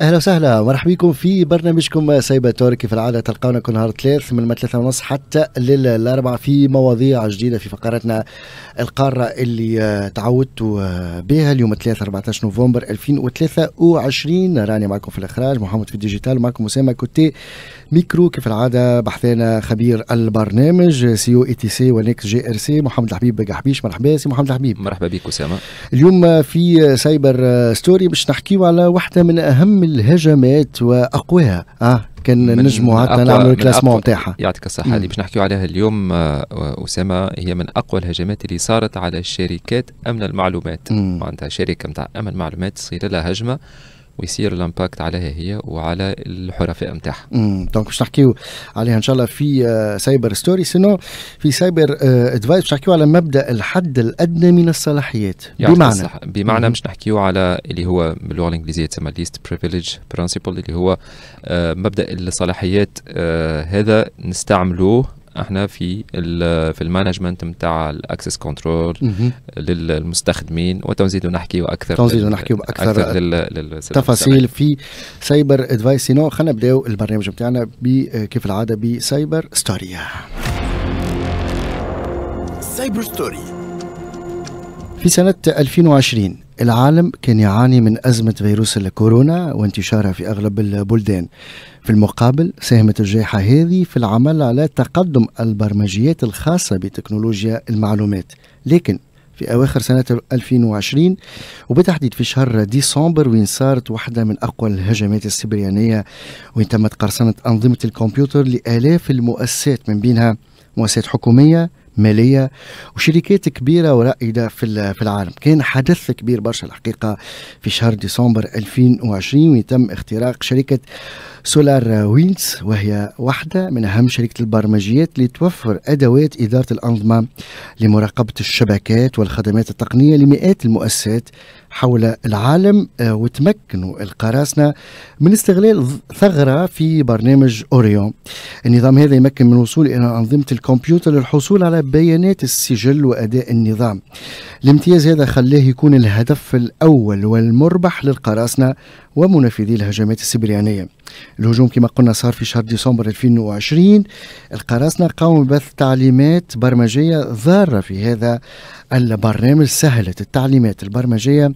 اهلا وسهلا مرحبا بكم في برنامجكم سايبر تورك كيف العاده تلقاونا كل نهار ثلاث من ثلاثة ونص حتى للاربعة في مواضيع جديده في فقرتنا القاره اللي آه، تعودتوا آه، بها اليوم ثلاثة 14 نوفمبر 2023 راني معكم في الاخراج محمد في الديجيتال معكم اسامه كوتي ميكرو كيف العاده بحثنا خبير البرنامج سي او اي تي سي ونكس جي ار سي محمد الحبيب قحبيش مرحبا سي محمد الحبيب مرحبا بك اسامه اليوم في سايبر ستوري باش نحكيو على واحده من اهم الهجمات واقواها اه كان نجموا حتى نعملوا الكلاسمون نتاعها يعطيك الصحه اللي باش نحكيو عليها اليوم آه، اسامه هي من اقوى الهجمات اللي صارت على شركات امن المعلومات معناتها شركه نتاع امن المعلومات تصير لها هجمه ويصير الامباكت عليها هي وعلى الحرفاء نتاعها. دونك باش نحكيو عليها ان شاء الله في سايبر ستوري سينو في سايبر ادفايس آه، باش نحكيو على مبدا الحد الادنى من الصلاحيات يعني بمعنى الصح. بمعنى باش نحكيو على اللي هو باللغه الانجليزيه تسمى ليست بريفيليج برانسيبل اللي هو آه، مبدا الصلاحيات آه، هذا نستعملوه احنا في في المانجمنت نتاع الاكسس كنترول للمستخدمين وتنزيدوا نحكي اكثر تنزيدوا نحكي اكثر, أكثر للتفاصيل تفاصيل في سايبر ادفايس سينو خلينا نبداو البرنامج نتاعنا كيف العاده بسايبر ستوري سايبر ستوري في سنة 2020 العالم كان يعاني من أزمة فيروس الكورونا وانتشارها في أغلب البلدان في المقابل ساهمت الجائحة هذه في العمل على تقدم البرمجيات الخاصة بتكنولوجيا المعلومات لكن في أواخر سنة 2020 وبالتحديد في شهر ديسمبر وين صارت واحدة من أقوى الهجمات السبريانية وين تمت قرصنة أنظمة الكمبيوتر لآلاف المؤسسات من بينها مؤسسات حكومية ماليه وشركات كبيره ورائده في في العالم كان حدث كبير برشا الحقيقه في شهر ديسمبر 2020 وتم اختراق شركه سولار ويلز وهي واحدة من أهم شركة البرمجيات لتوفر أدوات إدارة الأنظمة لمراقبة الشبكات والخدمات التقنية لمئات المؤسسات حول العالم آه، وتمكنوا القراصنة من استغلال ثغرة في برنامج أوريون النظام هذا يمكن من الوصول إلى أنظمة الكمبيوتر للحصول على بيانات السجل وأداء النظام الامتياز هذا خلاه يكون الهدف الأول والمربح للقراصنة ومنفذي الهجمات السبريانية الهجوم كما قلنا صار في شهر ديسمبر 2020 القراصنة قاموا ببث تعليمات برمجية ضارة في هذا البرنامج سهلت التعليمات البرمجية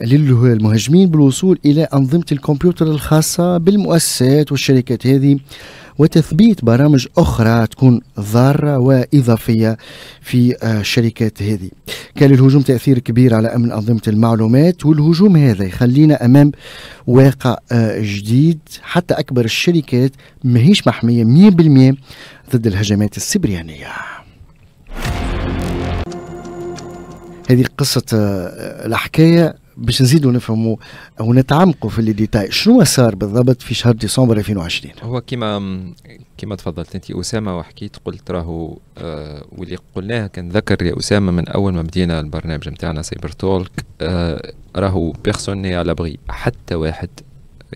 للمهاجمين بالوصول إلى أنظمة الكمبيوتر الخاصة بالمؤسسات والشركات هذه وتثبيت برامج أخرى تكون ضارة وإضافية في الشركات آه، هذه كان الهجوم تأثير كبير على أمن أنظمة المعلومات والهجوم هذا يخلينا أمام واقع آه، جديد حتى أكبر الشركات ماهيش محمية 100% ضد الهجمات السبريانية هذه قصة آه، الحكاية باش نزيدوا نفهموا ونتعمقوا في لي ديتاي شنو صار بالضبط في شهر ديسمبر 2020 هو كما كما تفضلت انت اسامه وحكيت قلت راهو آه واللي قلناه كان ذكر يا اسامه من اول ما بدينا البرنامج نتاعنا سايبر تولك آه راهو بيرسون على بغي حتى واحد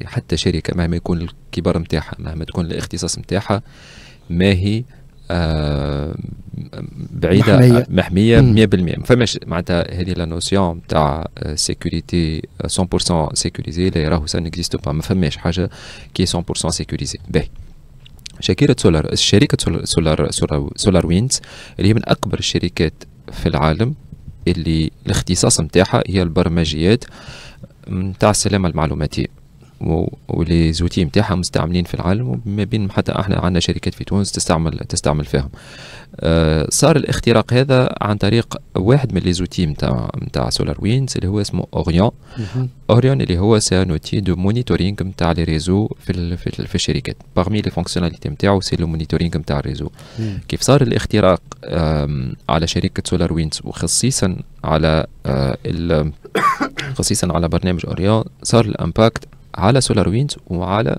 حتى شركه مهما يكون الكبار نتاعها مهما تكون الاختصاص نتاعها ما هي آه، بعيده محميه, محمية مم. فماش معناتها هذه لا نوسيون تاع سيكوريتي 100% سيكوريزي اللي راهو سا نيكزيست با ما فماش حاجه كي 100% سيكوريزي باهي سولار شركة سولار, سولار, سولار, سولار وينز اللي هي من أكبر الشركات في العالم اللي الاختصاص نتاعها هي البرمجيات نتاع السلامة المعلوماتية ولي زوتي نتاعها مستعملين في العالم وما بين حتى احنا عندنا شركات في تونس تستعمل تستعمل فيهم آه، صار الاختراق هذا عن طريق واحد من لي زوتي نتاع نتاع سولار وينز اللي هو اسمه اوريون اوريون اللي هو سي ان اوتي دو مونيتورينغ نتاع لي ريزو في في, الشركات باغمي لي فونكسيوناليتي نتاعو سي لو مونيتورينغ نتاع الريزو كيف صار الاختراق على شركه سولار وينز وخصيصا على آه، خصيصا على برنامج اوريون صار الامباكت على سولار وينز وعلى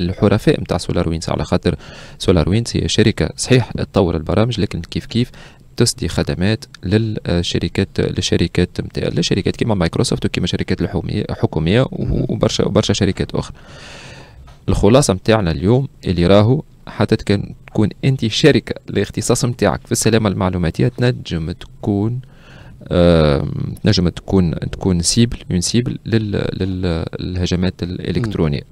الحرفاء نتاع سولار وينز على خاطر سولار وينز هي شركه صحيح تطور البرامج لكن كيف كيف تسدي خدمات للشركات للشركات نتاع للشركات كيما مايكروسوفت وكيما شركات الحكوميه حكوميه وبرشا وبرشا شركات اخرى الخلاصه نتاعنا اليوم اللي راهو حتى تكون انت شركه الاختصاص نتاعك في السلامه المعلوماتيه تنجم تكون تنجم تكون تكون سيبل اون سيبل للهجمات الالكترونيه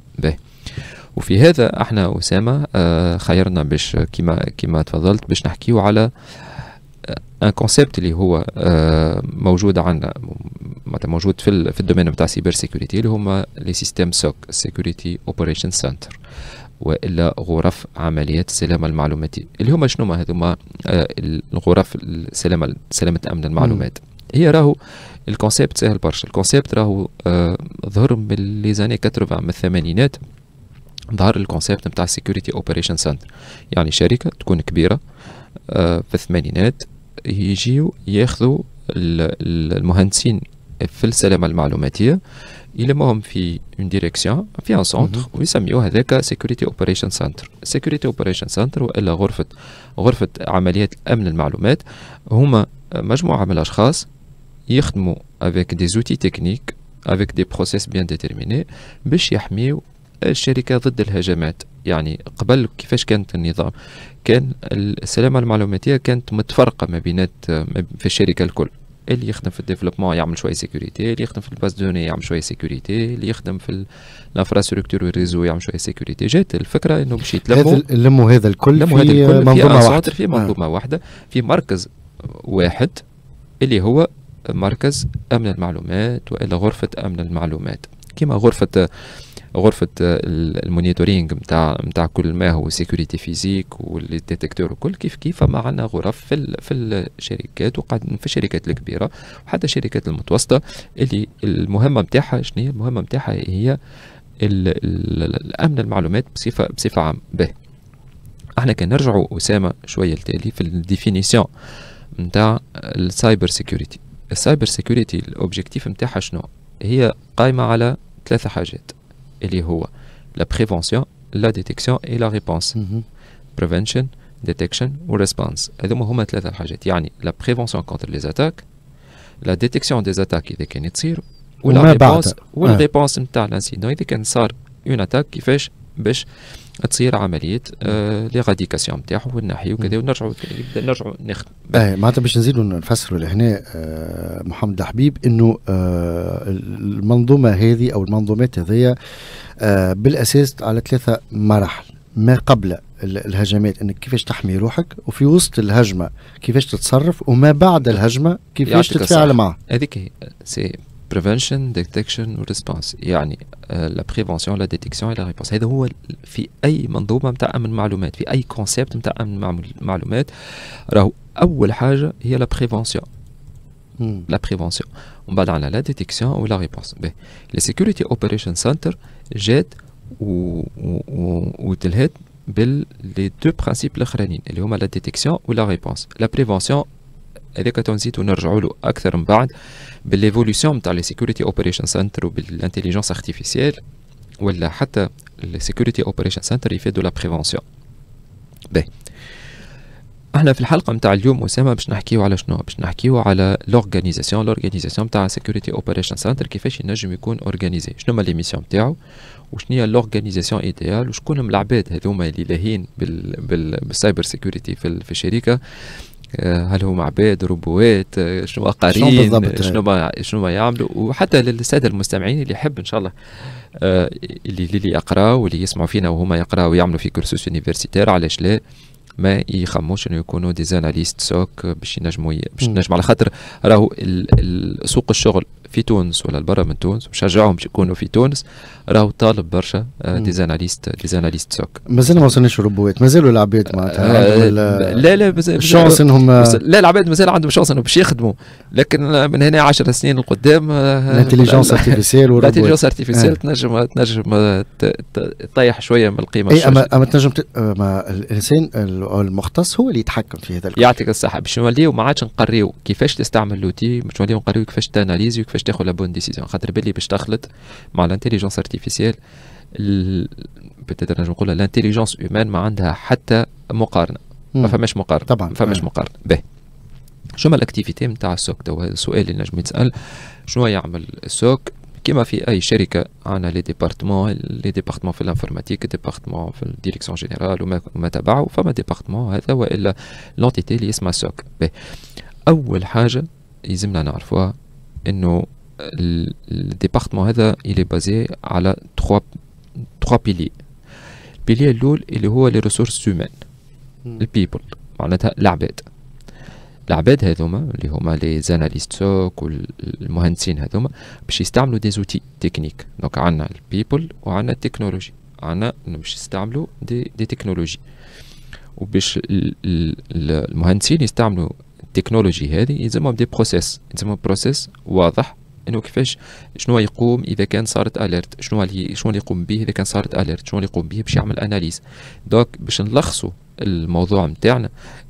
وفي هذا احنا اسامه آه، خيرنا باش كما كما تفضلت باش نحكيو على ان آه، كونسيبت اللي هو آه، موجود عندنا معناتها موجود في في الدومين بتاع سيبر سيكوريتي اللي هما لي سيستم سوك سيكوريتي اوبريشن سنتر والا غرف عمليات السلامه المعلوماتيه اللي هما شنو هذوما آه، الغرف السلامه سلامه امن المعلومات هي راهو الكونسيبت سهل برشا الكونسيبت راهو آه، ظهر من لي زاني 80 من الثمانينات ظهر الكونسيبت نتاع سيكوريتي اوبريشن سنتر يعني شركه تكون كبيره آه، في الثمانينات يجيو ياخذوا المهندسين في السلامه المعلوماتيه يلموهم في اون ديريكسيون في ان سونتر ويسميوه هذاك سيكوريتي اوبريشن سنتر سيكوريتي اوبريشن سنتر والا غرفه غرفه عمليات امن المعلومات هما مجموعه من الاشخاص يخدموا افيك دي زوتي تكنيك افيك دي بروسيس بيان ديتيرميني باش يحميو الشركه ضد الهجمات يعني قبل كيفاش كانت النظام كان السلامه المعلوماتيه كانت متفرقه ما بينات في الشركه الكل اللي يخدم في الديفلوبمون يعمل شويه سيكوريتي اللي يخدم في الباس دوني يعمل شويه سيكوريتي اللي يخدم في الانفراستركتور والريزو يعمل شويه سيكوريتي جات الفكره انه باش يتلموا لموا هذا الكل لموا هذا الكل في منظومه في واحده في منظومه آه. واحده في مركز واحد اللي هو مركز امن المعلومات والا غرفه امن المعلومات كما غرفه غرفه آه، المونيتورينغ نتاع نتاع كل ما هو سيكوريتي فيزيك والديتكتور وكل كيف كيف فما عندنا غرف في ال في الشركات وقاعد في الشركات الكبيره وحتى الشركات المتوسطه اللي المهمه نتاعها شنو هي المهمه نتاعها هي الامن المعلومات بصفه بصفه عامه به احنا كان نرجعوا اسامه شويه التالي في الديفينيسيون نتاع السايبر سيكوريتي السايبر سيكوريتي الاوبجيكتيف نتاعها شنو هي قائمه على ثلاثه حاجات La prévention, la détection et la réponse. Mhm. Prevention, detection ou response. Et on trois choses. la prévention contre les attaques, la détection des attaques et des ou la réponse, ou la réponse, ou la réponse, تصير عمليه آه ليغاديكاسيون نتاعو ونحيو وكذا ونرجعوا نرجعوا نخدم اي معناتها باش نزيدوا نفسروا لهنا آه محمد الحبيب انه آه المنظومه هذه او المنظومات هذيا آه بالاساس على ثلاثه مراحل ما قبل الهجمات انك كيفاش تحمي روحك وفي وسط الهجمه كيفاش تتصرف وما بعد الهجمه كيفاش تتفاعل معها هذيك سي بريفنشن ديتكشن response يعني لا بريفونسيون لا ديتكسيون لا ريبونس هذا هو في اي منظومه نتاع امن معلومات في اي كونسيبت نتاع امن معلومات راهو اول حاجه هي لا بريفونسيون لا بريفونسيون ومن بعد عندنا لا ديتكسيون ولا ريبونس باهي لي سيكوريتي اوبريشن سنتر جات و... و... وتلهت بال لي دو برانسيب الاخرانيين اللي هما لا ديتكسيون ولا ريبونس لا بريفونسيون هذاك تو نزيدو نرجعو له اكثر من بعد بالإيفوليسيون تاع لي سيكوريتي اوبريشن سنتر وبالإنتليجنس ارتيفيسيال ولا حتى السيكوريتي اوبريشن سنتر يفيدو لا بريفونسيون باهي احنا في الحلقه نتاع اليوم اسامه باش نحكيو على شنو باش نحكيو على لورغانيزاسيون لورغانيزاسيون تاع سيكوريتي اوبريشن سنتر كيفاش ينجم يكون اورغانيزي شنو هما لي ميسيون نتاعو وشنو هي لورغانيزاسيون ايديال وشكون هما العباد هذوما اللي لاهين بال... بال... بالسايبر سيكوريتي في, ال... في الشركه آه، هل هما عباد روبوات آه، شنو قارين شنو آه، شنو ما, شنو ما يعملوا وحتى للساده المستمعين اللي يحب ان شاء الله اللي اللي يقراوا واللي يسمعوا فينا وهما يقراوا ويعملوا في كورسوس يونيفرسيتير علاش لا ما يخموش انه يكونوا ديزاناليست سوك باش ينجموا باش ينجموا على خاطر راهو سوق الشغل في تونس ولا برا من تونس وشجعهم باش يكونوا في تونس راهو طالب برشا آه، ديزاناليست ديزاناليست سوك مازال ما وصلناش الروبوات مازالوا العباد آه، معناتها آه، لا لا مازال شونس انهم لا العباد مازال عندهم شانس انهم باش يخدموا لكن من هنا 10 سنين القدام الانتليجنس ارتيفيسيال الانتليجنس ارتيفيسيال تنجم تنجم تطيح شويه من القيمه اي اما اما تنجم الانسان المختص هو اللي يتحكم في هذا يعطيك الصحه باش نوليو ما عادش نقريو كيفاش تستعمل لوتي باش نوليو نقريو كيفاش تاناليزي وكيفاش باش تاخذ لا بون ديسيزيون خاطر باللي باش تخلط مع الانتيليجنس ارتيفيسيال بتقدر نجم نقولها الانتيليجنس هيومان ما عندها حتى مقارنه ما فماش مقارنه طبعا ما فماش مقارنه باهي ما الاكتيفيتي نتاع السوك هذا السؤال اللي نجم يتسال شنو يعمل السوك كما في اي شركه عندنا لي ديبارتمون لي ديبارتمون في الانفورماتيك ديبارتمون في الديريكسيون جينيرال وما, تبعو تبعه فما ديبارتمون هذا والا لونتيتي اللي اسمها سوك اول حاجه يلزمنا نعرفوها انه الديبارتمون هذا الي بازي على تخوا تخوا بيلي البيلي الاول اللي هو لي ريسورس هيومان البيبل معناتها العباد العباد هذوما اللي هما لي زاناليست سوك والمهندسين هذوما باش يستعملوا دي زوتي تكنيك دونك عندنا البيبل وعندنا التكنولوجي عندنا باش يستعملوا دي, دي تكنولوجي وباش المهندسين يستعملوا التكنولوجي هذه يلزمها دي بروسيس يلزمها بروسيس واضح انه كيفاش شنو يقوم اذا كان صارت اليرت شنو اللي شنو اللي يقوم به اذا كان صارت اليرت شنو اللي يقوم به باش يعمل اناليز دوك باش نلخصوا الموضوع نتاعنا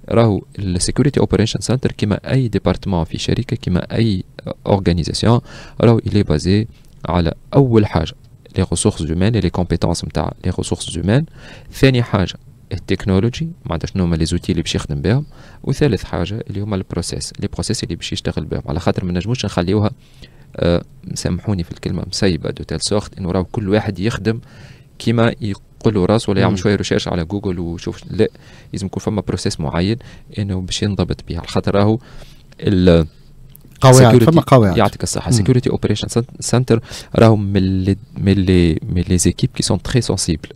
راهو السيكوريتي اوبريشن سنتر كيما اي ديبارتمون في شركه كيما اي اورغانيزاسيون راهو الي بازي على اول حاجه لي ريسورس هيومان لي كومبيتونس نتاع لي ريسورس هيومان ثاني حاجه التكنولوجي معناتها شنو هما لي زوتي اللي باش يخدم بهم وثالث حاجه اللي هما البروسيس لي بروسيس اللي باش يشتغل بهم على خاطر ما نجموش نخليوها أه سامحوني في الكلمه مسيبه دو تيل سورت انه راهو كل واحد يخدم كيما يقول راسه ولا يعمل شويه ريشيرش على جوجل وشوف لا لازم يكون فما بروسيس معين انه باش ينضبط بها على خاطر راهو ال قواعد فما قواعد يعطيك الصحه سيكيورتي اوبريشن سنتر راهو من لي من لي زيكيب كي سون تري سونسيبل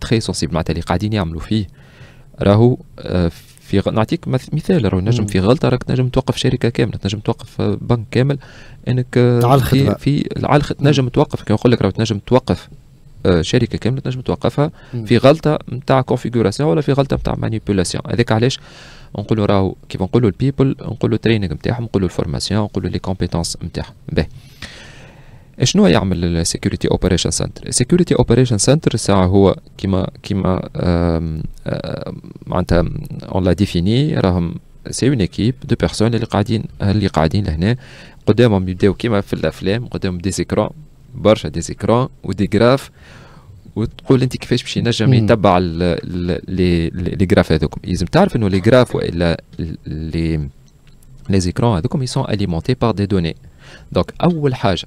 تري سونسيبل معناتها اللي قاعدين يعملوا فيه راهو آه، في غ... نعطيك مثال راهو نجم في غلطه راك نجم توقف شركه كامله تنجم توقف آه، بنك كامل انك آه، على في, في على نجم توقف كي نقول لك راهو تنجم توقف شركه كامله تنجم توقفها في غلطه نتاع كونفيغوراسيون ولا في غلطه نتاع مانيبيولاسيون هذاك علاش نقولوا راهو كيف نقولوا البيبل نقولوا تريننج نتاعهم نقولوا الفورماسيون نقولوا لي كومبيتونس نتاعهم باهي شنو يعمل السكيورتي اوبريشن سنتر السكيورتي اوبريشن سنتر ساعه هو كيما كيما معناتها اون لا ديفيني راهم سي اون ايكيب دو بيرسون اللي قاعدين اللي قاعدين لهنا قدامهم يبداو كيما في الافلام قدامهم دي زيكرون برشا دي زيكرون ودي جراف وتقول انت كيفاش باش ينجم يتبع لي جراف هذوكم لازم تعرف انه لي جراف والا لي لي زيكرون هذوكم يسون اليمونتي بار دي دوني دونك اول حاجه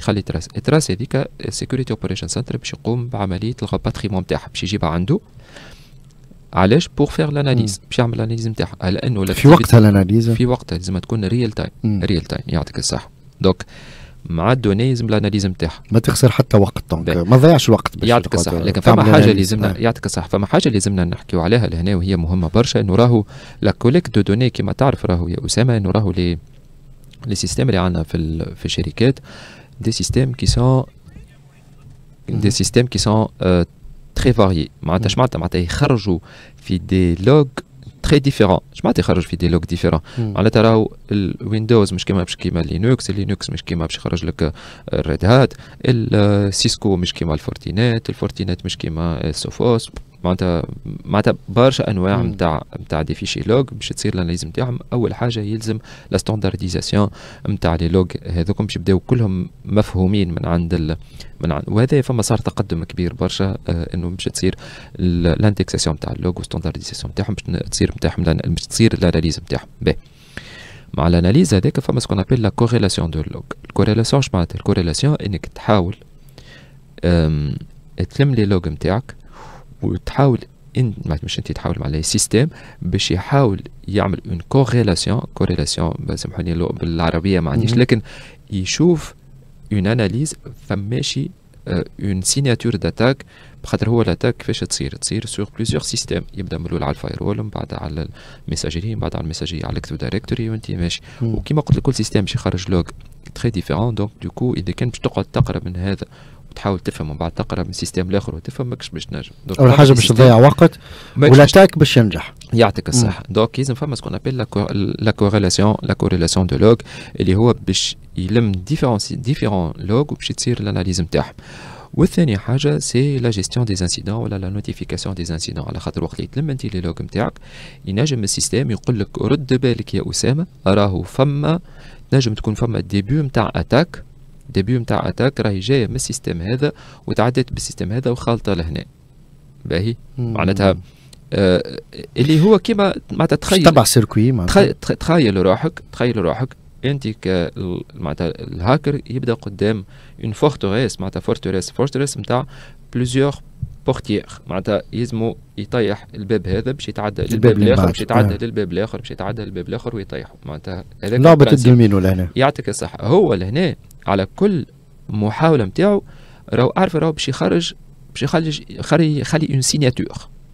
يخلي تراس تراس هذيك سيكوريتي اوبريشن سنتر باش يقوم بعمليه الغباتريمون نتاعها باش يجيبها عنده علاش بور فيغ لاناليز باش يعمل لاناليز نتاعها على انه في وقتها لاناليز في وقتها لازم تكون ريل تايم ريل تايم يعطيك الصح دوك مع الدوني لازم لاناليز نتاعها ما تخسر حتى وقت دونك ما تضيعش الوقت يعطيك الصح لكن فما حاجه لازمنا نعم. يعطيك الصح فما حاجه لازمنا نحكيو عليها لهنا وهي مهمه برشا انه راهو لا كوليكت دو دوني كيما تعرف راهو يا اسامه انه راهو لي لي سيستيم اللي عندنا في في الشركات des systèmes qui sont des mhm. systèmes qui sont euh, très variés. Mhm. des logs très différents. Je des logs différents. Mhm. Windows, Linux, Linux, je Red Hat, euh, Cisco, je Fortinet, Fortinet, euh, Sophos. معناتها معناتها برشا انواع نتاع نتاع دي فيشي لوغ باش تصير الاناليز نتاعهم اول حاجه يلزم لا ستاندارديزاسيون نتاع لي لوغ هذوكم باش يبداو كلهم مفهومين من عند ال... من عند وهذا فما صار تقدم كبير برشا آه انه باش تصير الانديكساسيون نتاع اللوغ وستاندارديزاسيون نتاعهم باش تصير نتاعهم باش تصير الاناليز نتاعهم باهي مع الاناليز هذاك فما سكون ابيل لا كوريلاسيون دو لوغ الكوريلاسيون اش معناتها الكوريلاسيون انك تحاول تلم لي لوغ نتاعك وتحاول ان مش انت تحاول مع السيستم باش يحاول يعمل اون كوريلاسيون كوريلاسيون سامحوني بالعربيه ما عنديش لكن يشوف اون اناليز فماشي اون سيناتور داتاك بخاطر هو الاتاك كيفاش تصير تصير سور بليزيور سيستيم يبدا من الاول على الفايرول من بعد على الميساجيري من بعد على الميساجيري على الكتو دايركتوري وانت ماشي وكيما قلت لك كل سيستم باش يخرج لوك تري ديفيرون دونك دوكو اذا كان باش تقعد تقرا من هذا وتحاول تفهم ومن بعد تقرا من سيستم الاخر وتفهم ماكش باش تنجم اول حاجه باش تضيع وقت والاتاك باش ينجح يعطيك الصحه دونك لازم فما سكون ابيل لا كوريلاسيون لا كوريلاسيون دو لوغ اللي هو باش يلم ديفيرون ديفيرون لوغ وباش تصير الاناليز نتاعهم والثاني حاجه سي لا جيستيون دي زانسيدون ولا لا نوتيفيكاسيون دي زانسيدون على خاطر وقت اللي تلم انت لي لوغ نتاعك ينجم السيستم يقول لك رد بالك يا اسامه راهو فما نجم تكون فما ديبيو نتاع اتاك ديبيو نتاع اتاك راهي جايه من السيستم هذا وتعدت بالسيستم هذا وخالطه لهنا باهي معناتها آه اللي هو كيما معناتها تخيل تبع سيركوي معناتها تخيل روحك تخيل روحك انت ك معناتها الهاكر يبدا قدام اون فورتوريس معناتها فورتوريس فورتوريس نتاع بلوزيور بورتيير معناتها يلزمو يطيح الباب هذا باش يتعدى آه. للباب الاخر باش يتعدى للباب الاخر باش يتعدى للباب الاخر ويطيحه معناتها هذاك لعبه الدومينو لهنا يعطيك الصحه هو لهنا على كل محاوله نتاعو راهو عارف راهو باش يخرج باش يخرج يخلي يخلي اون سيناتور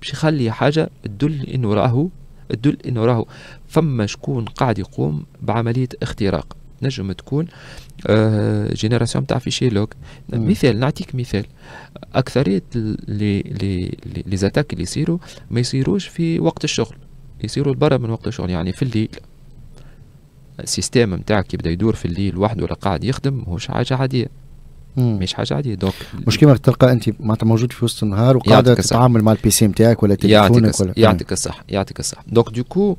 باش يخلي حاجه تدل انه راهو تدل انه راهو فما شكون قاعد يقوم بعمليه اختراق تنجم تكون آه، جينيراسيون تاع فيشي لوك مثال نعطيك مثال اكثريه لي لي لي زاتاك اللي يصيروا ما يصيروش في وقت الشغل يصيروا برا من وقت الشغل يعني في الليل السيستم نتاعك يبدا يدور في الليل وحده ولا قاعد يخدم ماهوش حاجه عاديه مش حاجه عاديه دونك مش كيما تلقى انت معناتها موجود في وسط النهار وقاعد تتعامل مع البي سي نتاعك ولا تليفونك ولا يعطيك الصح يعطيك الصح دونك دوكو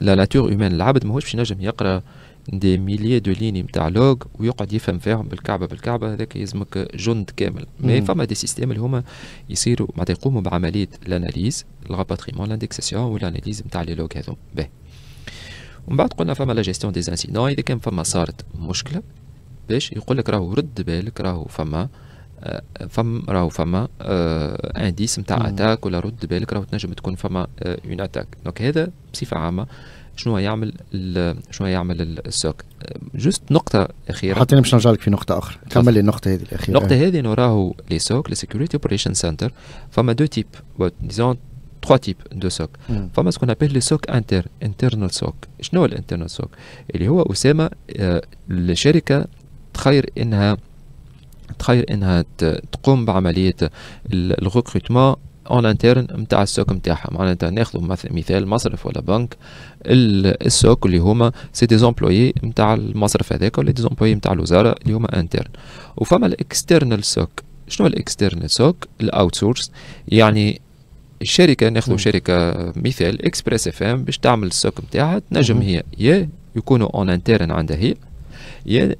لا ناتور هيومان العبد ماهوش باش ينجم يقرا دي ميليي دو ليني نتاع لوغ ويقعد يفهم فيهم بالكعبه بالكعبه هذاك يلزمك جند كامل مي فما دي سيستيم اللي هما يصيروا معناتها يقوموا بعمليه الاناليز الغاباتريمون لاندكساسيون والاناليز نتاع لي لوغ هذوما باهي ومن بعد قلنا فما لا جيستيون دي انسيدون اذا كان فما صارت مشكله باش يقول لك راهو رد بالك راهو فما آه، فم راهو فما انديس نتاع اتاك ولا رد بالك راهو تنجم تكون فما اون اتاك دونك هذا بصفه عامه شنو يعمل شنو يعمل السوك جوست آه، نقطة أخيرة حتى باش نرجع لك في نقطة أخرى كمل لي النقطة هذه الأخيرة النقطة هذه أنه راهو لي سوك لي سيكوريتي أوبريشن سنتر فما دو تيب ديزون تخوا تيب دو سوك فما سكون ابيل لي سوك انتر انترنال سوك شنو الانترنال سوك اللي هو أسامة الشركة آه، تخير أنها تخيل انها تقوم بعمليه الريكروتمون اون انترن نتاع السوق نتاعها معناتها ناخذ مثال مصرف ولا بنك السوق اللي هما سي دي زومبلوي نتاع المصرف هذاك ولا دي زومبلوي نتاع الوزاره اللي هما انترن وفما الاكسترنال سوق شنو الاكسترنال سوق الاوت سورس يعني الشركه ناخذ شركه مثال اكسبريس اف ام باش تعمل السوق نتاعها تنجم هي يا يكونوا اون انترن عندها هي يا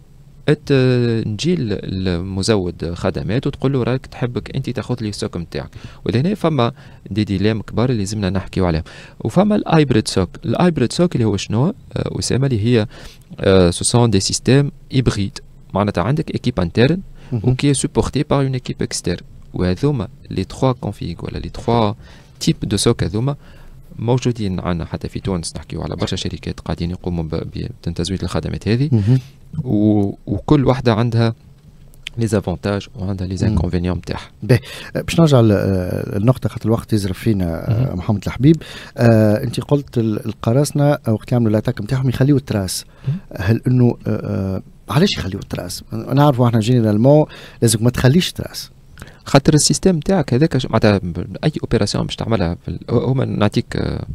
تجي المزود خدمات وتقول له راك تحبك انت تاخذ لي السوك نتاعك ولهنا فما دي ديلام كبار اللي لازمنا نحكيو عليهم وفما الايبريد سوك الايبريد سوك اللي هو شنو اسامه آه، اللي هي سو سون دي سيستيم هيبريد معناتها عندك ايكيب انترن وكي سوبورتي بار اون ايكيب اكسترن وهذوما لي تخوا كونفيغ ولا لي تخوا تيب دو سوك هذوما موجودين عندنا حتى في تونس نحكيو على برشا نعم. شركات قاعدين يقوموا بتزويد الخدمات هذه وكل واحده عندها لي زافونتاج وعندها لي زانكونفينيون نتاعها. باهي أه، باش نرجع للنقطة أه، خاطر الوقت يزرف فينا أه، محمد الحبيب آه انت قلت القراصنة وقت يعملوا الاتاك نتاعهم يخليوا تراس هل انه آه علاش يخليوا التراس؟ نعرفوا احنا جينيرالمون لازمك ما تخليش تراس خاطر السيستم تاعك هذاك معناتها اي اوبيراسيون باش تعملها هما نعطيك آه،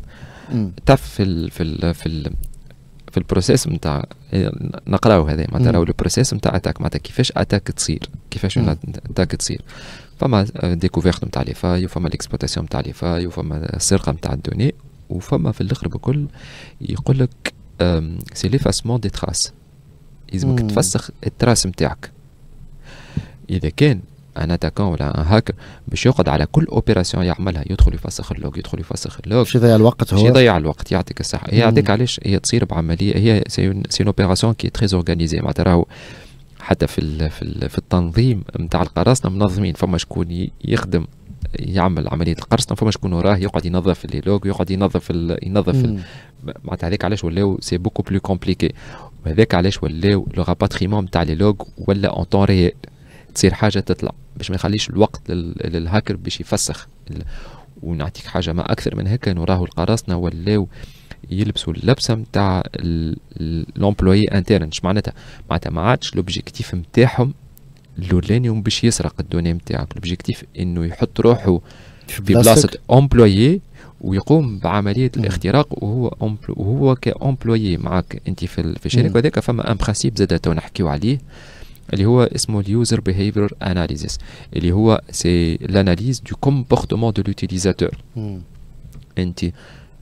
تف في الـ في الـ في الـ في البروسيس نتاع آه، نقراو هذا معناتها راهو البروسيس نتاع اتاك معناتها كيفاش اتاك تصير كيفاش اتاك تصير فما ديكوفيرت نتاع لي فاي وفما ليكسبلوتاسيون نتاع لي فاي وفما السرقه نتاع الدوني وفما في الاخر بكل يقول لك سي ليفاسمون دي تراس لازمك تفسخ التراس نتاعك اذا كان ان اتاكون ولا ان هاكر باش يقعد على كل اوبيراسيون يعملها يدخل يفسخ اللوج يدخل يفسخ اللوج باش يضيع الوقت هو باش يضيع الوقت يعطيك الصحه هي يعطيك علاش هي تصير بعمليه هي سي اوبيراسيون كي تري اورغانيزي معناتها راهو حتى في الـ في, الـ في التنظيم نتاع القراصنه منظمين فما شكون يخدم يعمل عمليه القرصنه فما شكون وراه يقعد ينظف اللي لوج يقعد ينظف الـ ينظف معناتها هذاك علاش ولاو سي بوكو بلو كومبليكي وهذاك علاش ولاو لو راباتريمون نتاع لي لوج ولا اون طون ريال تصير حاجه تطلع باش ما يخليش الوقت للهاكر باش يفسخ ونعطيك حاجه ما اكثر من هكا انه راهو القراصنه ولاو يلبسوا اللبسه نتاع لومبلوي انترن اش معناتها معناتها ما عادش لوبجيكتيف نتاعهم الاولاني باش يسرق الدوني نتاعك لوبجيكتيف انه يحط روحه في بلاصه امبلوي ويقوم بعمليه الاختراق وهو وهو كامبلوي معك انت في الشركه هذاك فما ان برانسيب زاد تو نحكيو عليه اللي هو اسمه اليوزر بيهيفير اناليزيس اللي هو سي لاناليز دو كومبورتمون دو لوتيليزاتور انت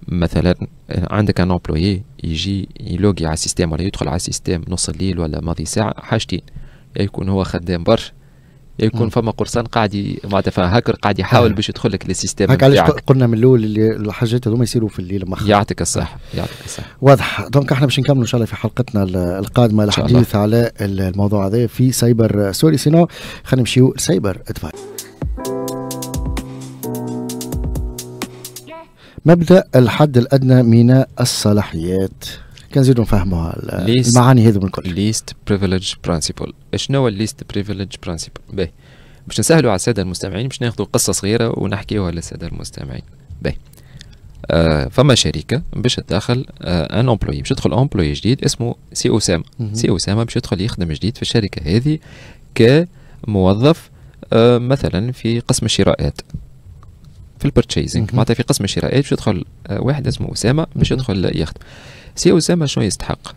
مثلا عندك ان امبلوي يجي يلوغي على السيستم ولا يدخل على السيستم نص الليل ولا ماضي ساعه حاجتين يكون هو خدام برشا يكون فما قرصان قاعد معناتها هاكر قاعد يحاول آه. باش يدخل لك السيستم هكا علاش قلنا من الاول الحاجات هذوما يصيروا في الليل مخ يعطيك الصحه يعطيك الصحه واضح دونك احنا باش نكملوا ان شاء الله في حلقتنا القادمه الحديث على الموضوع هذا في سايبر سوري سينو خلينا نمشيو سايبر ادفايس مبدا الحد الادنى من الصلاحيات كنزيدو نفهموا المعاني هذو من الكل ليست بريفيليج برانسيبل شنو هو الليست بريفيليج برانسيبل باهي باش نسهلوا على الساده المستمعين باش ناخذوا قصه صغيره ونحكيوها للساده المستمعين باهي آه فما شركه باش تدخل آه ان امبلوي باش يدخل امبلوي جديد اسمه سي اسامه سي اسامه باش يدخل يخدم جديد في الشركه هذه كموظف آه مثلا في قسم الشراءات في البرتشيزينغ معناتها في قسم الشرائات باش يدخل آه، واحد اسمه اسامه باش يدخل يخدم سي اسامه شنو يستحق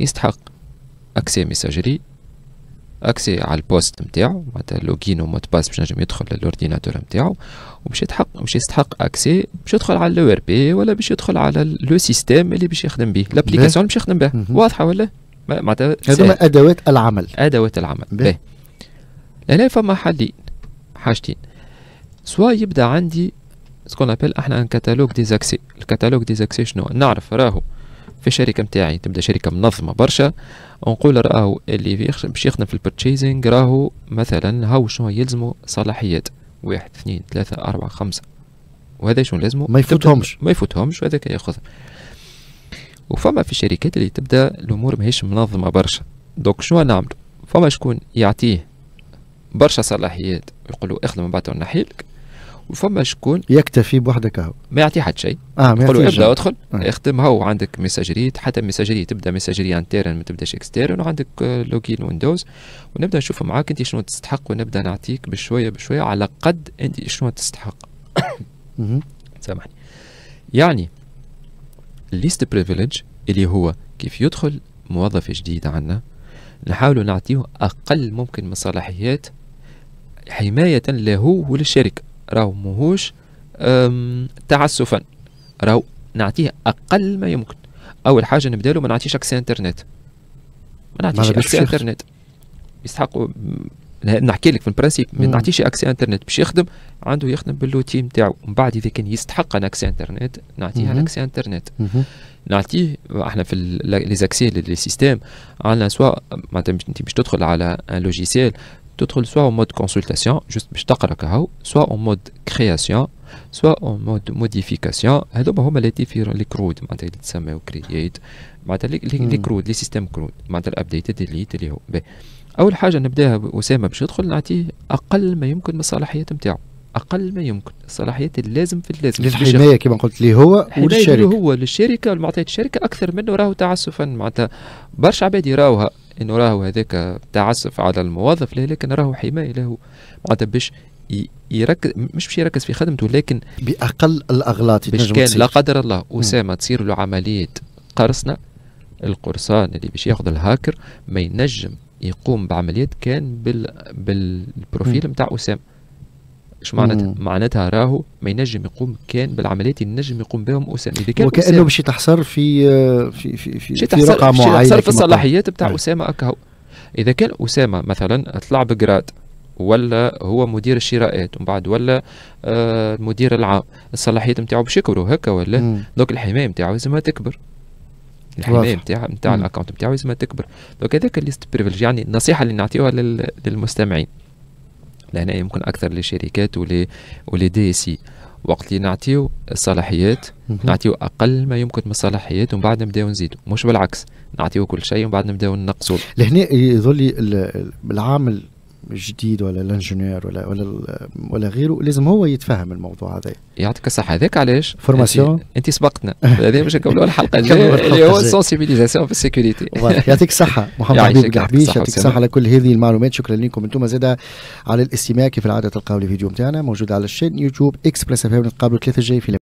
يستحق اكسي ميساجري اكسي على البوست نتاعو معناتها لوجين ومود باس باش نجم يدخل للورديناتور نتاعو وباش يتحق باش يستحق اكسي باش يدخل على الاو ار بي ولا باش يدخل على لو سيستيم اللي باش يخدم به لابليكاسيون باش يخدم به واضحه ولا معناتها هذوما ادوات العمل ادوات العمل باهي لهنا فما حلين حاجتين سوا يبدا عندي سكون ابل احنا ان كتالوج دي زاكسي الكتالوج دي زاكسي شنو نعرف راهو في الشركه نتاعي تبدا شركه منظمه برشا ونقول راهو اللي باش يخدم في البرتشيزينغ راهو مثلا هاو شنو يلزمو صلاحيات واحد اثنين ثلاثة أربعة خمسة وهذا شنو لازمو ما يفوتهمش ما يفوتهمش وهذاك ياخذ وفما في الشركات اللي تبدا الامور ماهيش منظمه برشا دوك شنو نعملو فما شكون يعطيه برشا صلاحيات يقول اخدم من بعد ونحيلك وفما شكون يكتفي بوحده كهو ما يعطي حد شيء اه ما يعطي ابدا ادخل آه. اختم هو عندك ميساجري حتى ميساجري تبدا ميساجري انترن ما تبداش اكسترن وعندك لوجين آه، ويندوز ونبدا نشوف معاك انت شنو تستحق ونبدا نعطيك بشويه بشويه على قد انت شنو تستحق سامحني يعني الليست بريفيليج اللي هو كيف يدخل موظف جديد عندنا نحاول نعطيه اقل ممكن من الصلاحيات حمايه له وللشركه راهو ماهوش تعسفا راهو نعطيه اقل ما يمكن اول حاجه نبدا له ما نعطيش اكسي انترنت ما نعطيش اكسي انترنت يستحقوا نحكي لك في البرانسيب ما نعطيش اكسي انترنت باش يخدم عنده يخدم باللوتي نتاعو من بعد اذا كان يستحق ان اكسي انترنت نعطيه ان اكسي انترنت نعطيه احنا في لي زاكسي لي سيستيم عندنا سوا معناتها انت باش تدخل على ان لوجيسيال تدخل سواء مود كونسلتاسيون جوست باش تقرا كاهو سواء مود كرياسيون سواء مود موديفيكاسيون mode modification هذوما هما لي ديفير لي كرود معناتها اللي تسميو كرييت معناتها لي كرود لي سيستم كرود معناتها الابديت ديليت اللي هو اول حاجه نبداها اسامه باش يدخل نعطيه اقل ما يمكن من الصلاحيات نتاعو اقل ما يمكن الصلاحيات اللازم في اللازم للحمايه كما قلت لي هو وللشركه هو للشركه والمعطيات الشركه اكثر منه راهو تعسفا معناتها برشا عباد يراوها انه راهو هذاك تعسف على الموظف لا لكن راهو حمايه له معناتها باش يركز مش باش يركز في خدمته لكن باقل الاغلاط باش كان لا قدر الله اسامه تصير له عمليه قرصنه القرصان اللي باش ياخذ الهاكر ما ينجم يقوم بعمليات كان بال بالبروفيل نتاع اسامه ايش معناتها؟ معناتها راهو ما ينجم يقوم كان بالعمليات اللي ينجم يقوم بهم اسامه اذا كان وكانه باش يتحصر في في في في, في رقعه معينه يتحصر في الصلاحيات بتاع نعم. اسامه اكاهو اذا كان اسامه مثلا طلع بقراد ولا هو مدير الشراءات ومن بعد ولا آه المدير العام الصلاحيات نتاعو باش يكبروا هكا ولا دوك الحمايه نتاعو لازمها تكبر الحمايه نتاع نتاع الاكونت نتاعو لازمها تكبر دوك هذاك الليست بريفيلج يعني النصيحه اللي نعطيوها للمستمعين لهنا يمكن اكثر للشركات ولي ولي دي سي وقت اللي نعطيو الصلاحيات نعطيو اقل ما يمكن من الصلاحيات ومن بعد نبداو نزيدو مش بالعكس نعطيو كل شيء ومن بعد نبداو نقصو لهنا يظل العامل جديد ولا الانجينير ولا ولا ولا غيره لازم هو يتفهم الموضوع هذا يعطيك الصحه هذاك علاش فورماسيون انت سبقتنا هذه باش نكملوا الحلقه الجايه اللي هو سونسيبيليزاسيون في السيكوريتي يعطيك الصحه محمد حبيب الحبيش يعطيك الصحه على كل هذه المعلومات شكرا لكم انتم زاد على الاستماع كيف العاده تلقاو الفيديو نتاعنا موجود على الشين يوتيوب اكسبريس بلس اف نتقابلوا الثلاثه الجاي في